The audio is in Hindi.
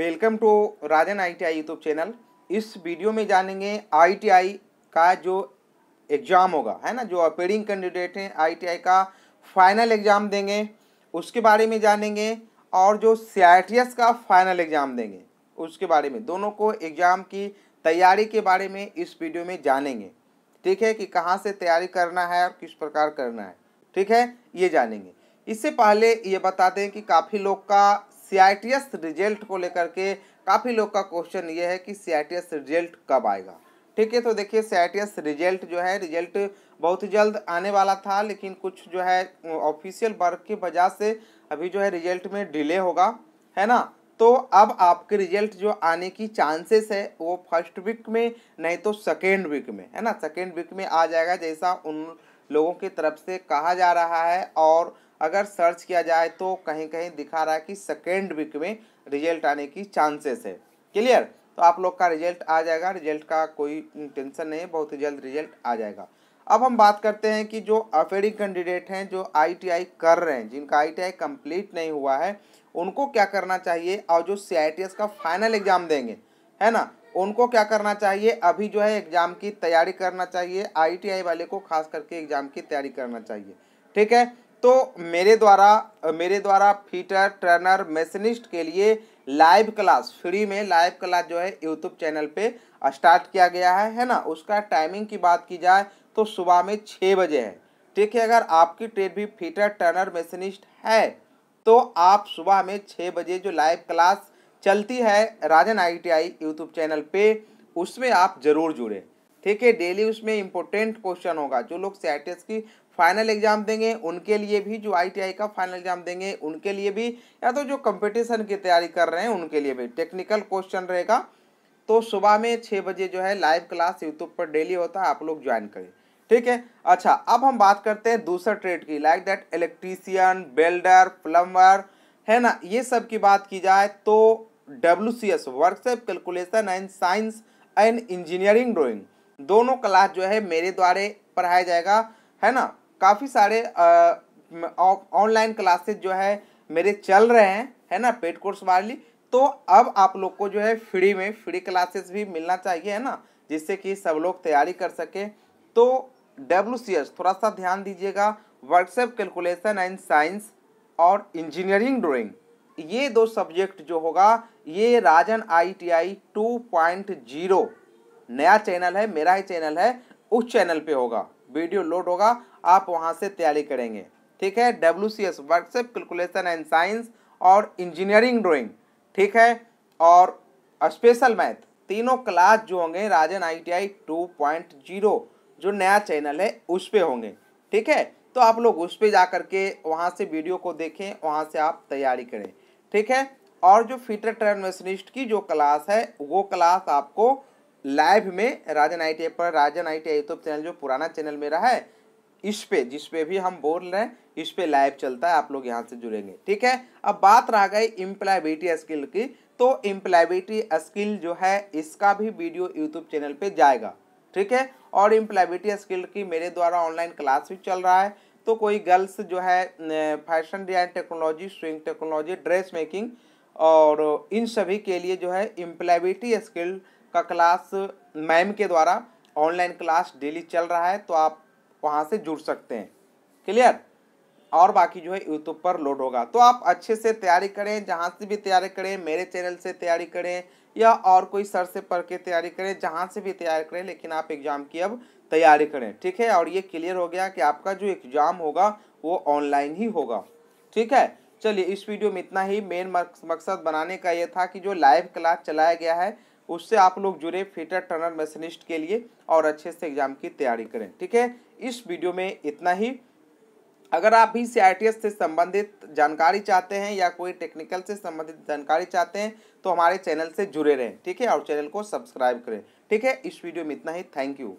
welcome to Rajan ITI YouTube channel इस वीडियो में जानेंगे आईटीआई का जो एग्ज़ाम होगा है ना जो अपेयरिंग कैंडिडेट हैं आईटीआई का फाइनल एग्ज़ाम देंगे उसके बारे में जानेंगे और जो एस का फाइनल एग्ज़ाम देंगे उसके बारे में दोनों को एग्ज़ाम की तैयारी के बारे में इस वीडियो में जानेंगे ठीक है कि कहाँ से तैयारी करना है और किस प्रकार करना है ठीक है ये जानेंगे इससे पहले ये बता दें कि काफ़ी लोग का सी रिजल्ट को लेकर के काफ़ी लोग का क्वेश्चन ये है कि सी रिजल्ट कब आएगा ठीक है तो देखिए सी रिजल्ट जो है रिजल्ट बहुत जल्द आने वाला था लेकिन कुछ जो है ऑफिशियल वर्क की वजह से अभी जो है रिजल्ट में डिले होगा है ना तो अब आपके रिजल्ट जो आने की चांसेस है वो फर्स्ट वीक में नहीं तो सेकेंड वीक में है ना सेकेंड वीक में आ जाएगा जैसा उन लोगों की तरफ से कहा जा रहा है और अगर सर्च किया जाए तो कहीं कहीं दिखा रहा है कि सेकेंड वीक में रिजल्ट आने की चांसेस है क्लियर तो आप लोग का रिजल्ट आ जाएगा रिजल्ट का कोई टेंशन नहीं है बहुत ही जल्द रिजल्ट आ जाएगा अब हम बात करते हैं कि जो अफेडिंग कैंडिडेट हैं जो आईटीआई कर रहे हैं जिनका आईटीआई कंप्लीट नहीं हुआ है उनको क्या करना चाहिए और जो सी का फाइनल एग्ज़ाम देंगे है ना उनको क्या करना चाहिए अभी जो है एग्ज़ाम की तैयारी करना चाहिए आईटीआई वाले को खास करके एग्ज़ाम की तैयारी करना चाहिए ठीक है तो मेरे द्वारा मेरे द्वारा फीटर ट्रेनर मैसनिस्ट के लिए लाइव क्लास फ्री में लाइव क्लास जो है यूट्यूब चैनल पे स्टार्ट किया गया है है ना उसका टाइमिंग की बात की जाए तो सुबह में छः बजे है ठीक है अगर आपकी ट्रेड भी फीटर टर्नर मैसनिस्ट है तो आप सुबह में छः बजे जो लाइव क्लास चलती है राजन आईटीआई यूट्यूब चैनल पे उसमें आप ज़रूर जुड़े ठीक है डेली उसमें इंपॉर्टेंट क्वेश्चन होगा जो लोग सेटेस की फाइनल एग्जाम देंगे उनके लिए भी जो आईटीआई का फाइनल एग्जाम देंगे उनके लिए भी या तो जो कंपटीशन की तैयारी कर रहे हैं उनके लिए भी टेक्निकल क्वेश्चन रहेगा तो सुबह में छः बजे जो है लाइव क्लास यूट्यूब पर डेली होता है आप लोग ज्वाइन करें ठीक है अच्छा अब हम बात करते हैं दूसरा ट्रेड की like that electrician welder plumber है ना ये सब की बात की जाए तो W C S workshop calculation and science and engineering drawing दोनों क्लास जो है मेरे द्वारे पढ़ाया जाएगा है ना काफ़ी सारे ऑनलाइन क्लासेस जो है मेरे चल रहे हैं है ना पेड कोर्स वाली तो अब आप लोग को जो है फ्री में फ्री क्लासेस भी मिलना चाहिए है ना जिससे कि सब लोग तैयारी कर सके तो डब्ल्यू थोड़ा सा ध्यान दीजिएगा वर्कशॉप कैलकुलेशन एंड साइंस और इंजीनियरिंग ड्राइंग ये दो सब्जेक्ट जो होगा ये राजन आईटीआई 2.0 नया चैनल है मेरा ही चैनल है उस चैनल पे होगा वीडियो लोड होगा आप वहाँ से तैयारी करेंगे ठीक है W C S workshop calculation and science और इंजीनियरिंग ड्राइंग ठीक है और स्पेशल मैथ तीनों क्लास जो होंगे Rajan I T I two point zero जो नया चैनल है उस पर होंगे ठीक है तो आप लोग उस पर जा करके वहाँ से वीडियो को देखें वहाँ से आप तैयारी करें ठीक है और जो फिटर ट्रेनवेशनिस्ट की जो क्लास है वो क्लास आपको लाइव में राजन आई पर राजन आई यूट्यूब चैनल जो पुराना चैनल मेरा है इस पे जिस पे भी हम बोल रहे हैं इस पे लाइव चलता है आप लोग यहाँ से जुड़ेंगे ठीक है अब बात रह गई इम्प्लाइबिलिटी स्किल की तो इम्प्लाइबिलिटी स्किल जो है इसका भी वीडियो यूट्यूब चैनल पे जाएगा ठीक है और इम्प्लाइबिलिटी स्किल की मेरे द्वारा ऑनलाइन क्लास भी चल रहा है तो कोई गर्ल्स जो है fashion design technology sewing technology dress making और इन सभी के लिए जो है इम्प्लाइबिलिटी स्किल का क्लास मैम के द्वारा ऑनलाइन क्लास डेली चल रहा है तो आप वहाँ से जुड़ सकते हैं क्लियर और बाकी जो है यूट्यूब पर लोड होगा तो आप अच्छे से तैयारी करें जहाँ से भी तैयारी करें मेरे चैनल से तैयारी करें या और कोई सर से पढ़ के तैयारी करें जहाँ से भी तैयारी करें लेकिन आप एग्ज़ाम की अब तैयारी करें ठीक है और ये क्लियर हो गया कि आपका जो एग्ज़ाम होगा वो ऑनलाइन ही होगा ठीक है चलिए इस वीडियो में इतना ही मेन मकसद बनाने का ये था कि जो लाइव क्लास चलाया गया है उससे आप लोग जुड़े फिटर टर्नर मशीनिस्ट के लिए और अच्छे से एग्जाम की तैयारी करें ठीक है इस वीडियो में इतना ही अगर आप भी सी से संबंधित जानकारी चाहते हैं या कोई टेक्निकल से संबंधित जानकारी चाहते हैं तो हमारे चैनल से जुड़े रहें ठीक है और चैनल को सब्सक्राइब करें ठीक है इस वीडियो में इतना ही थैंक यू